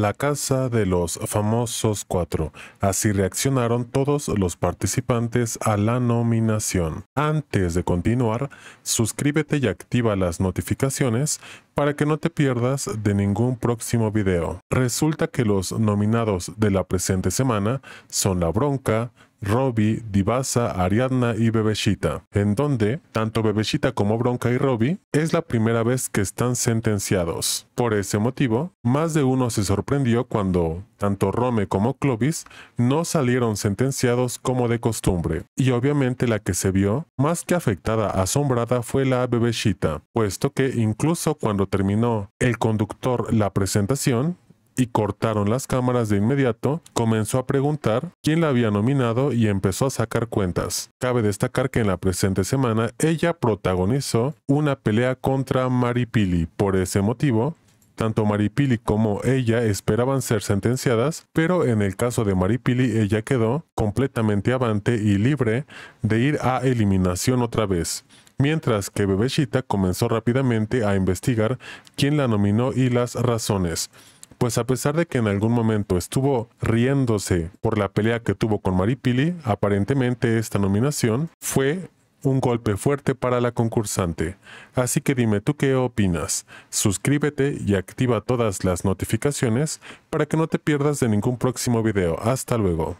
La casa de los famosos cuatro. Así reaccionaron todos los participantes a la nominación. Antes de continuar, suscríbete y activa las notificaciones para que no te pierdas de ningún próximo video. Resulta que los nominados de la presente semana son La Bronca, Robbie, Divasa, Ariadna y Bebeshita, en donde tanto Bebeshita como Bronca y Robbie es la primera vez que están sentenciados. Por ese motivo, más de uno se sorprendió cuando tanto Rome como Clovis no salieron sentenciados como de costumbre, y obviamente la que se vio más que afectada asombrada fue la Bebeshita, puesto que incluso cuando terminó el conductor la presentación, y cortaron las cámaras de inmediato, comenzó a preguntar quién la había nominado y empezó a sacar cuentas. Cabe destacar que en la presente semana ella protagonizó una pelea contra Maripili. Por ese motivo, tanto Maripili como ella esperaban ser sentenciadas, pero en el caso de Maripili ella quedó completamente avante y libre de ir a eliminación otra vez. Mientras que Bebeshita comenzó rápidamente a investigar quién la nominó y las razones pues a pesar de que en algún momento estuvo riéndose por la pelea que tuvo con Maripili, aparentemente esta nominación fue un golpe fuerte para la concursante. Así que dime tú qué opinas. Suscríbete y activa todas las notificaciones para que no te pierdas de ningún próximo video. Hasta luego.